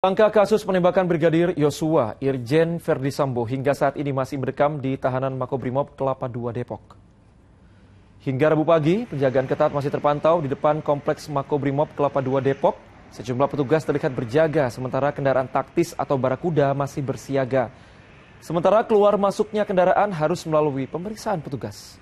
Angka kasus penembakan Brigadir Yosua, Irjen Verdi Sambo hingga saat ini masih mendekam di tahanan Makobrimob Kelapa II Depok. Hingga Rabu pagi, penjagaan ketat masih terpantau di depan Kompleks Makobrimob Kelapa II Depok. Sejumlah petugas terlihat berjaga, sementara kendaraan taktis atau barakuda masih bersiaga. Sementara keluar masuknya kendaraan harus melalui pemeriksaan petugas.